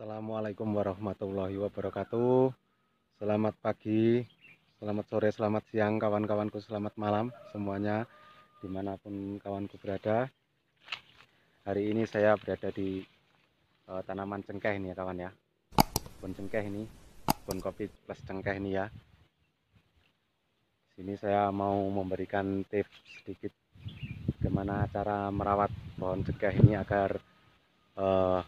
Assalamualaikum warahmatullahi wabarakatuh Selamat pagi Selamat sore, selamat siang Kawan-kawanku selamat malam Semuanya dimanapun kawanku berada Hari ini saya berada di uh, Tanaman cengkeh ini ya kawan ya Kebun cengkeh ini Kebun kopi plus cengkeh ini ya Sini saya mau memberikan tips sedikit Gimana cara merawat pohon cengkeh ini agar uh,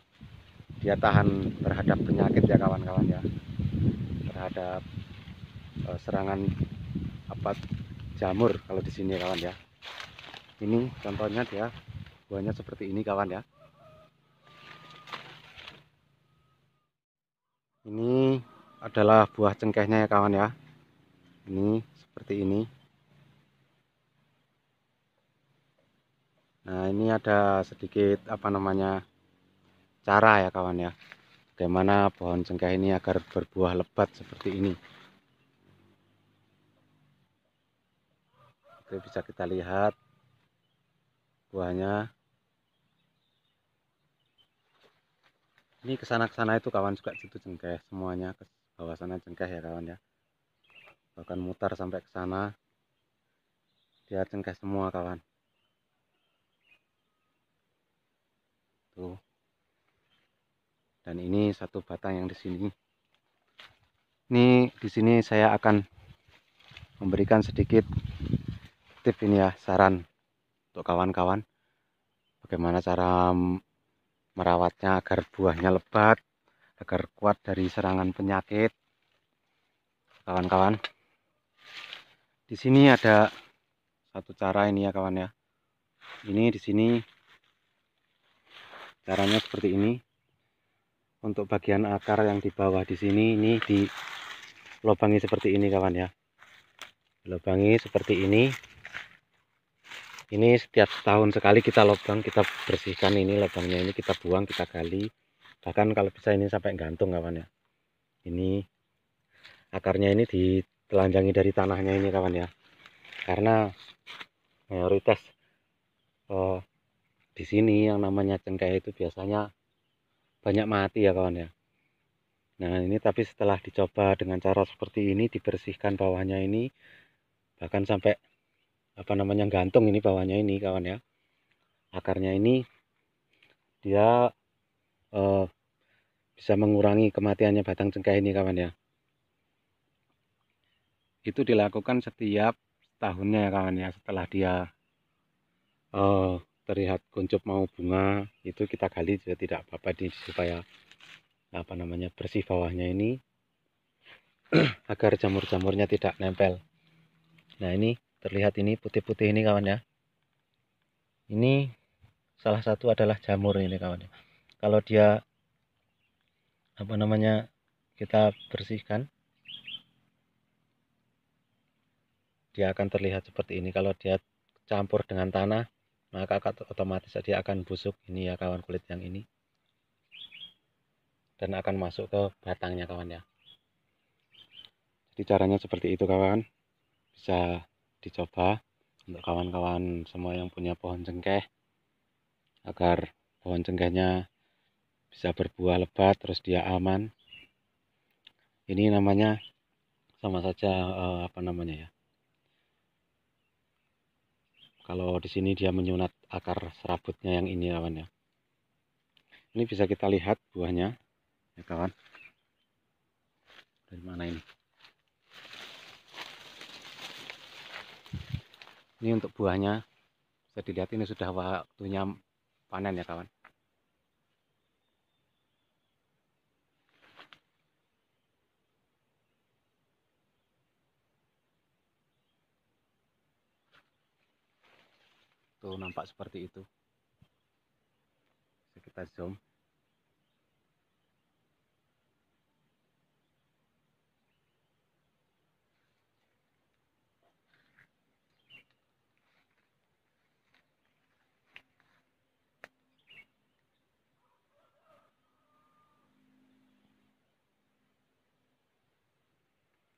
dia tahan terhadap penyakit ya kawan-kawan ya terhadap uh, serangan apa jamur kalau di sini ya kawan ya ini contohnya dia buahnya seperti ini kawan ya ini adalah buah cengkehnya ya kawan ya ini seperti ini nah ini ada sedikit apa namanya cara ya kawan ya bagaimana pohon cengkeh ini agar berbuah lebat seperti ini oke bisa kita lihat buahnya ini kesana-kesana itu kawan juga situ cengkeh semuanya ke bawah sana cengkeh ya kawan ya bahkan mutar sampai ke sana dia cengkeh semua kawan tuh dan ini satu batang yang di sini ini di sini saya akan memberikan sedikit tip ini ya saran untuk kawan-kawan bagaimana cara merawatnya agar buahnya lebat agar kuat dari serangan penyakit kawan-kawan di sini ada satu cara ini ya kawan ya ini di sini caranya seperti ini untuk bagian akar yang di bawah di sini ini di lubangi seperti ini kawan ya lubangi seperti ini ini setiap tahun sekali kita lubang kita bersihkan ini lubangnya ini kita buang kita gali bahkan kalau bisa ini sampai gantung kawan ya ini akarnya ini ditelanjangi dari tanahnya ini kawan ya karena mayoritas eh, di sini yang namanya cengkeh itu biasanya banyak mati ya kawan ya nah ini tapi setelah dicoba dengan cara seperti ini dibersihkan bawahnya ini bahkan sampai apa namanya gantung ini bawahnya ini kawan ya akarnya ini dia eh, bisa mengurangi kematiannya batang cengkeh ini kawan ya itu dilakukan setiap tahunnya ya kawan ya setelah dia eh, terlihat kuncup mau bunga itu kita gali juga tidak apa-apa di supaya apa namanya bersih bawahnya ini agar jamur-jamurnya tidak nempel nah ini terlihat ini putih-putih ini kawan ya ini salah satu adalah jamur ini kawan ya kalau dia apa namanya kita bersihkan dia akan terlihat seperti ini kalau dia campur dengan tanah maka nah, otomatis dia akan busuk ini ya kawan kulit yang ini dan akan masuk ke batangnya kawan ya jadi caranya seperti itu kawan bisa dicoba untuk kawan-kawan semua yang punya pohon cengkeh agar pohon cengkehnya bisa berbuah lebat terus dia aman ini namanya sama saja eh, apa namanya ya kalau di sini dia menyunat akar serabutnya yang ini kawan ya. Ini bisa kita lihat buahnya ya kawan. Dari mana ini? Ini untuk buahnya. Bisa dilihat ini sudah waktunya panen ya kawan. Tuh nampak seperti itu. Bisa kita zoom.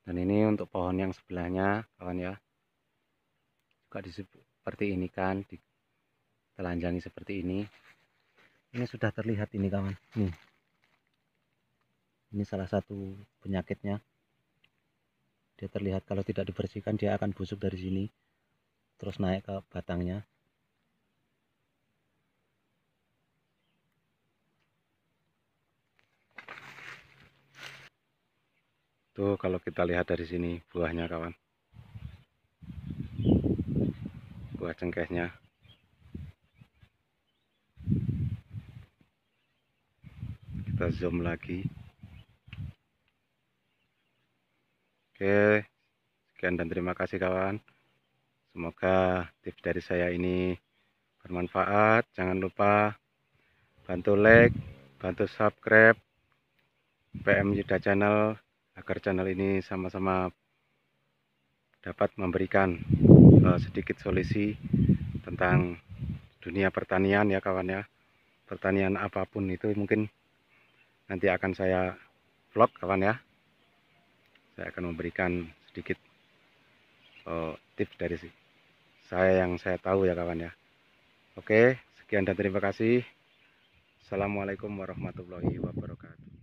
dan ini untuk pohon yang sebelahnya kawan ya juga disebut seperti ini kan telanjangi seperti ini ini sudah terlihat ini kawan nih ini salah satu penyakitnya dia terlihat kalau tidak dibersihkan dia akan busuk dari sini terus naik ke batangnya tuh kalau kita lihat dari sini buahnya kawan buah cengkehnya kita zoom lagi oke sekian dan terima kasih kawan semoga tips dari saya ini bermanfaat jangan lupa bantu like bantu subscribe PM Yuda channel agar channel ini sama-sama dapat memberikan Iya. Eh, sedikit solusi tentang dunia pertanian ya kawan ya pertanian apapun itu mungkin nanti akan saya vlog kawan ya saya akan memberikan sedikit uh, tips dari saya yang saya tahu ya kawan ya oke sekian dan terima kasih Assalamualaikum warahmatullahi wabarakatuh